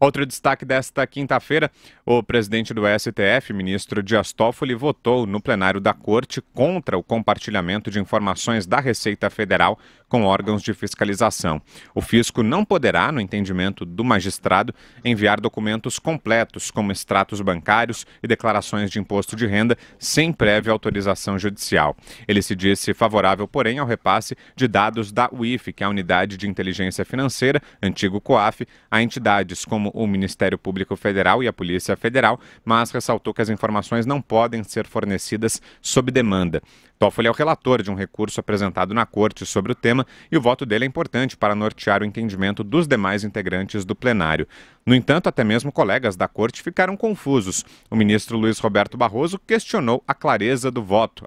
Outro destaque desta quinta-feira: o presidente do STF, ministro Dias Toffoli, votou no plenário da Corte contra o compartilhamento de informações da Receita Federal com órgãos de fiscalização. O fisco não poderá, no entendimento do magistrado, enviar documentos completos, como extratos bancários e declarações de imposto de renda, sem prévia autorização judicial. Ele se disse favorável, porém, ao repasse de dados da UIF, que é a Unidade de Inteligência Financeira, antigo COAF, a entidades como como o Ministério Público Federal e a Polícia Federal, mas ressaltou que as informações não podem ser fornecidas sob demanda. Toffoli é o relator de um recurso apresentado na corte sobre o tema e o voto dele é importante para nortear o entendimento dos demais integrantes do plenário. No entanto, até mesmo colegas da corte ficaram confusos. O ministro Luiz Roberto Barroso questionou a clareza do voto,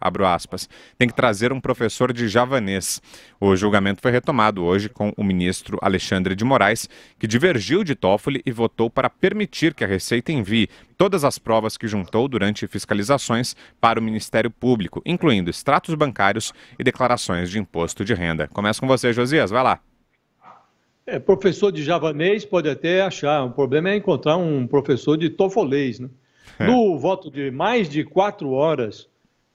Tem que trazer um professor de javanês. O julgamento foi retomado hoje com o ministro Alexandre de Moraes, que divergiu de Toffoli e votou para permitir que a Receita envie todas as provas que juntou durante fiscalizações para o Ministério Público, incluindo extratos bancários e declarações de imposto de renda. Começa com você, Josias, vai lá. É, professor de javanês pode até achar, o problema é encontrar um professor de tofolês. Né? É. No voto de mais de quatro horas,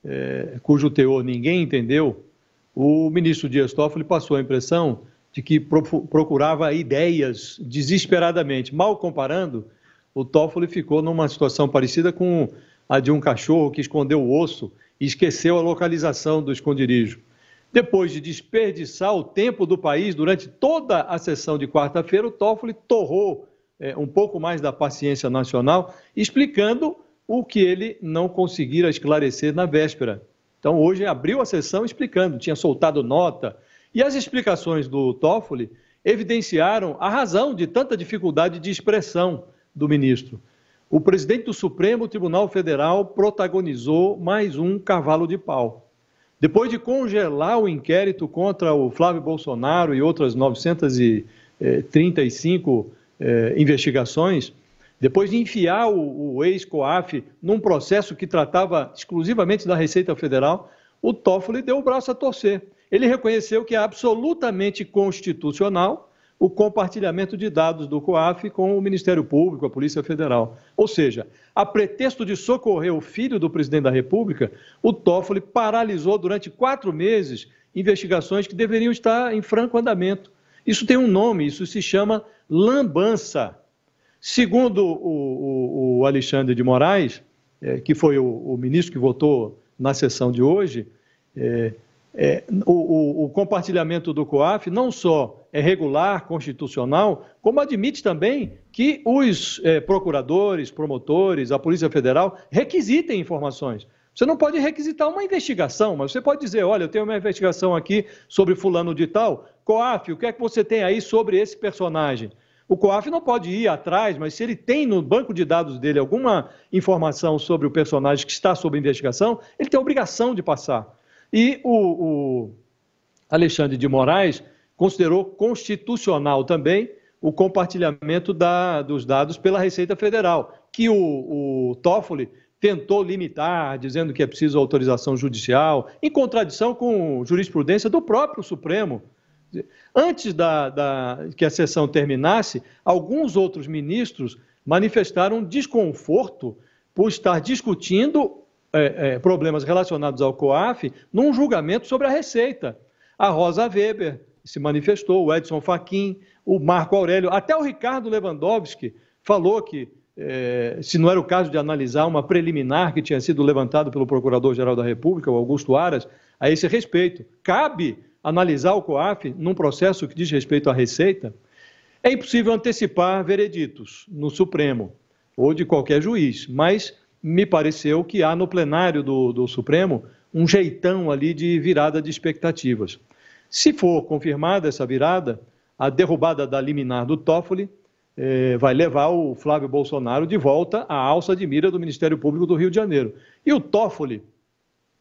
é, cujo teor ninguém entendeu, o ministro Dias Toffoli passou a impressão de que procurava ideias desesperadamente, mal comparando o Toffoli ficou numa situação parecida com a de um cachorro que escondeu o osso e esqueceu a localização do esconderijo. Depois de desperdiçar o tempo do país durante toda a sessão de quarta-feira, o Toffoli torrou é, um pouco mais da paciência nacional, explicando o que ele não conseguira esclarecer na véspera. Então, hoje abriu a sessão explicando, tinha soltado nota. E as explicações do Toffoli evidenciaram a razão de tanta dificuldade de expressão do ministro. O presidente do Supremo Tribunal Federal protagonizou mais um cavalo de pau. Depois de congelar o inquérito contra o Flávio Bolsonaro e outras 935 eh, eh, investigações, depois de enfiar o, o ex-COAF num processo que tratava exclusivamente da Receita Federal, o Toffoli deu o braço a torcer. Ele reconheceu que é absolutamente constitucional o compartilhamento de dados do COAF com o Ministério Público, a Polícia Federal. Ou seja, a pretexto de socorrer o filho do presidente da República, o Toffoli paralisou durante quatro meses investigações que deveriam estar em franco andamento. Isso tem um nome, isso se chama lambança. Segundo o, o, o Alexandre de Moraes, é, que foi o, o, ministro que votou na sessão de hoje, é, é, o, o, o, compartilhamento do COAF não só é regular, constitucional, como admite também que os é, procuradores, promotores, a Polícia Federal requisitem informações. Você não pode requisitar uma investigação, mas você pode dizer: olha, eu tenho uma investigação aqui sobre Fulano de Tal. COAF, o que é que você tem aí sobre esse personagem? O COAF não pode ir atrás, mas se ele tem no banco de dados dele alguma informação sobre o personagem que está sob investigação, ele tem a obrigação de passar. E o, o Alexandre de Moraes considerou constitucional também o compartilhamento da, dos dados pela Receita Federal, que o, o Toffoli tentou limitar, dizendo que é preciso autorização judicial, em contradição com jurisprudência do próprio Supremo. Antes da, da, que a sessão terminasse, alguns outros ministros manifestaram desconforto por estar discutindo é, é, problemas relacionados ao COAF num julgamento sobre a Receita. A Rosa Weber se manifestou, o Edson Fachin, o Marco Aurélio, até o Ricardo Lewandowski falou que, é, se não era o caso de analisar uma preliminar que tinha sido levantada pelo Procurador-Geral da República, o Augusto Aras, a esse respeito. Cabe analisar o COAF num processo que diz respeito à Receita? É impossível antecipar vereditos no Supremo ou de qualquer juiz, mas me pareceu que há no plenário do, do Supremo um jeitão ali de virada de expectativas. Se for confirmada essa virada, a derrubada da liminar do Toffoli eh, vai levar o Flávio Bolsonaro de volta à alça de mira do Ministério Público do Rio de Janeiro. E o Toffoli,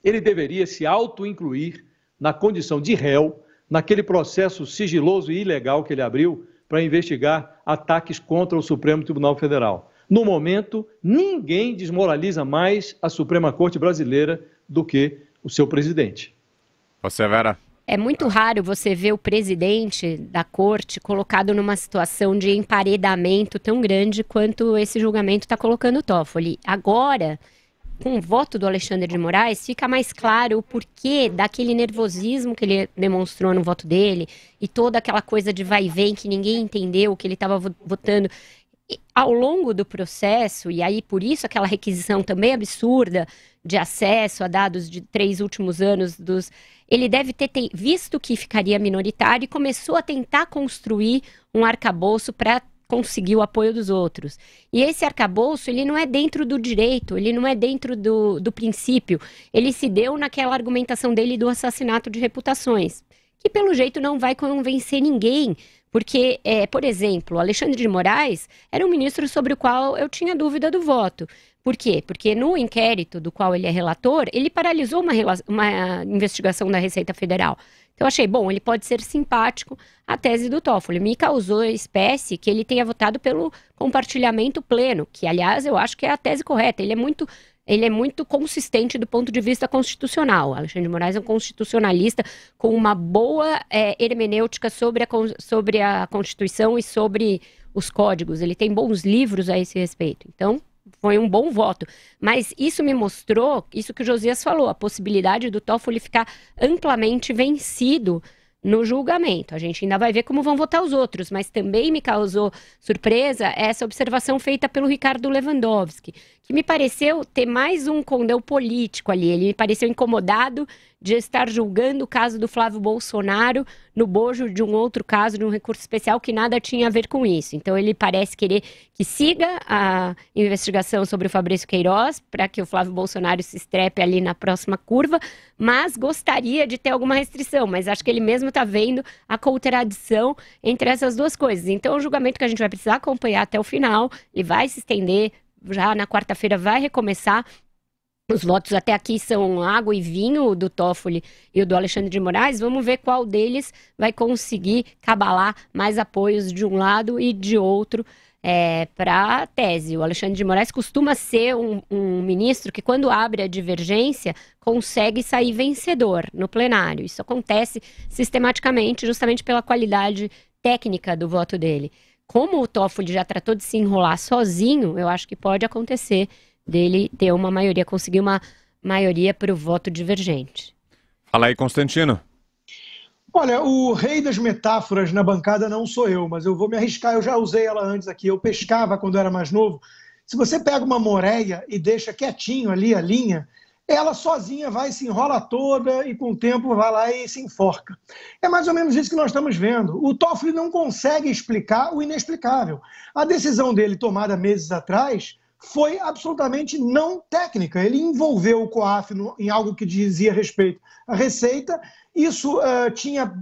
ele deveria se auto-incluir na condição de réu, naquele processo sigiloso e ilegal que ele abriu para investigar ataques contra o Supremo Tribunal Federal. No momento, ninguém desmoraliza mais a Suprema Corte brasileira do que o seu presidente. Você, Vera? É muito raro você ver o presidente da corte colocado numa situação de emparedamento tão grande quanto esse julgamento está colocando o Toffoli. Agora, com o voto do Alexandre de Moraes, fica mais claro o porquê daquele nervosismo que ele demonstrou no voto dele e toda aquela coisa de vai e vem que ninguém entendeu o que ele estava votando ao longo do processo, e aí por isso aquela requisição também absurda de acesso a dados de três últimos anos dos. Ele deve ter te... visto que ficaria minoritário e começou a tentar construir um arcabouço para conseguir o apoio dos outros. E esse arcabouço, ele não é dentro do direito, ele não é dentro do, do princípio. Ele se deu naquela argumentação dele do assassinato de reputações e pelo jeito não vai convencer ninguém. Porque, é, por exemplo, Alexandre de Moraes era um ministro sobre o qual eu tinha dúvida do voto. Por quê? Porque no inquérito do qual ele é relator, ele paralisou uma, uma investigação da Receita Federal. Então, achei, bom, ele pode ser simpático à tese do Toffoli. Me causou espécie que ele tenha votado pelo compartilhamento pleno, que, aliás, eu acho que é a tese correta. Ele é muito ele é muito consistente do ponto de vista constitucional. Alexandre de Moraes é um constitucionalista com uma boa é, hermenêutica sobre a, sobre a Constituição e sobre os códigos. Ele tem bons livros a esse respeito. Então, foi um bom voto. Mas isso me mostrou, isso que o Josias falou, a possibilidade do Toffoli ficar amplamente vencido no julgamento. A gente ainda vai ver como vão votar os outros, mas também me causou surpresa essa observação feita pelo Ricardo Lewandowski, que me pareceu ter mais um condão político ali. Ele me pareceu incomodado de estar julgando o caso do Flávio Bolsonaro no bojo de um outro caso, de um recurso especial que nada tinha a ver com isso. Então ele parece querer que siga a investigação sobre o Fabrício Queiroz para que o Flávio Bolsonaro se estrepe ali na próxima curva, mas gostaria de ter alguma restrição. Mas acho que ele mesmo está vendo a contradição entre essas duas coisas. Então é um julgamento que a gente vai precisar acompanhar até o final e vai se estender já na quarta-feira vai recomeçar. Os votos até aqui são água e vinho do Toffoli e o do Alexandre de Moraes. Vamos ver qual deles vai conseguir cabalar mais apoios de um lado e de outro é, para a tese. O Alexandre de Moraes costuma ser um, um ministro que, quando abre a divergência, consegue sair vencedor no plenário. Isso acontece sistematicamente, justamente pela qualidade técnica do voto dele como o Toffoli já tratou de se enrolar sozinho, eu acho que pode acontecer dele ter uma maioria, conseguir uma maioria para o voto divergente. Fala aí, Constantino. Olha, o rei das metáforas na bancada não sou eu, mas eu vou me arriscar. Eu já usei ela antes aqui. Eu pescava quando era mais novo. Se você pega uma moreia e deixa quietinho ali a linha, ela sozinha vai, se enrola toda e com o tempo vai lá e se enforca. É mais ou menos isso que nós estamos vendo. O Toffoli não consegue explicar o inexplicável. A decisão dele, tomada meses atrás, foi absolutamente não técnica. Ele envolveu o COAF em algo que dizia respeito à receita. Isso uh, tinha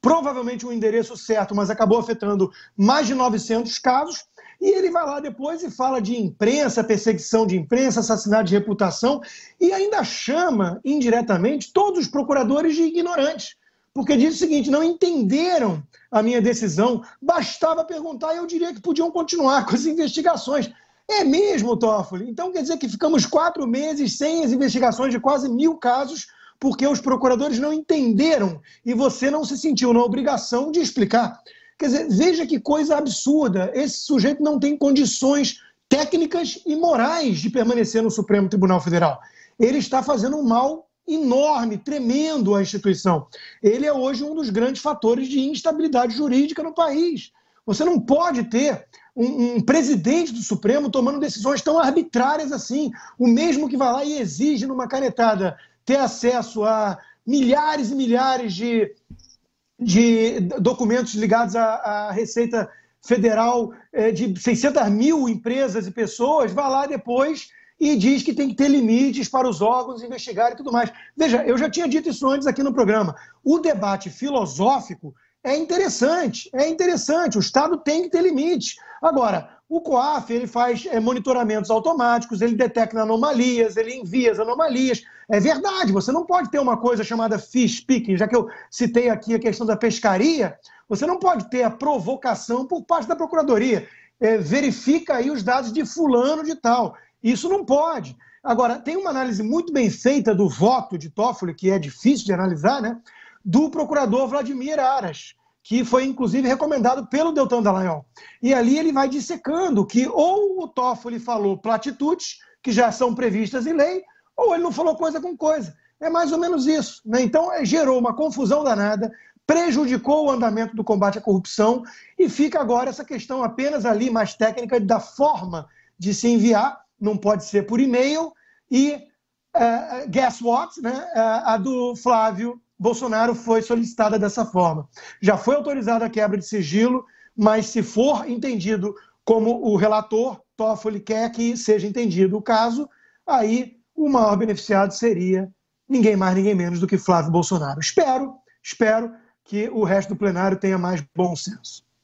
provavelmente um endereço certo, mas acabou afetando mais de 900 casos e ele vai lá depois e fala de imprensa, perseguição de imprensa, assassinato de reputação e ainda chama indiretamente todos os procuradores de ignorantes. Porque diz o seguinte: não entenderam a minha decisão, bastava perguntar e eu diria que podiam continuar com as investigações. É mesmo, Toffoli? Então quer dizer que ficamos quatro meses sem as investigações de quase mil casos porque os procuradores não entenderam e você não se sentiu na obrigação de explicar. Quer dizer, veja que coisa absurda. Esse sujeito não tem condições técnicas e morais de permanecer no Supremo Tribunal Federal. Ele está fazendo um mal enorme, tremendo à instituição. Ele é hoje um dos grandes fatores de instabilidade jurídica no país. Você não pode ter um, um, presidente do Supremo tomando decisões tão arbitrárias assim. O mesmo que vai lá e exige numa canetada ter acesso a milhares e milhares de de documentos ligados à, à Receita Federal é, de 600 mil empresas e pessoas, vai lá depois e diz que tem que ter limites para os órgãos investigar e tudo mais. Veja, eu já tinha dito isso antes aqui no programa. O debate filosófico é interessante, é interessante. O Estado tem que ter limites. Agora, o COAF ele faz é, monitoramentos automáticos, ele detecta anomalias, ele envia as anomalias. É verdade, você não pode ter uma coisa chamada fish picking, já que eu citei aqui a questão da pescaria, você não pode ter a provocação por parte da Procuradoria. É, verifica aí os dados de fulano de tal. Isso não pode. Agora, tem uma análise muito bem feita do voto de Toffoli, que é difícil de analisar, né? Do procurador Vladimir Aras, que foi inclusive recomendado pelo Deltan Dallagnol. E ali ele vai dissecando que ou o Toffoli falou platitudes, que já são previstas em lei, ou ele não falou coisa com coisa. É mais ou menos isso. Né? Então, é, gerou uma confusão danada, prejudicou o andamento do combate à corrupção e fica agora essa questão apenas ali mais técnica da forma de se enviar, não pode ser por e-mail e uh, guess what, né? Uh, a do Flávio Bolsonaro foi solicitada dessa forma. Já foi autorizada a quebra de sigilo, mas se for entendido como o relator Toffoli quer que seja entendido o caso, aí o maior beneficiado seria ninguém mais, ninguém menos do que Flávio Bolsonaro. Espero, espero que o resto do plenário tenha mais bom senso.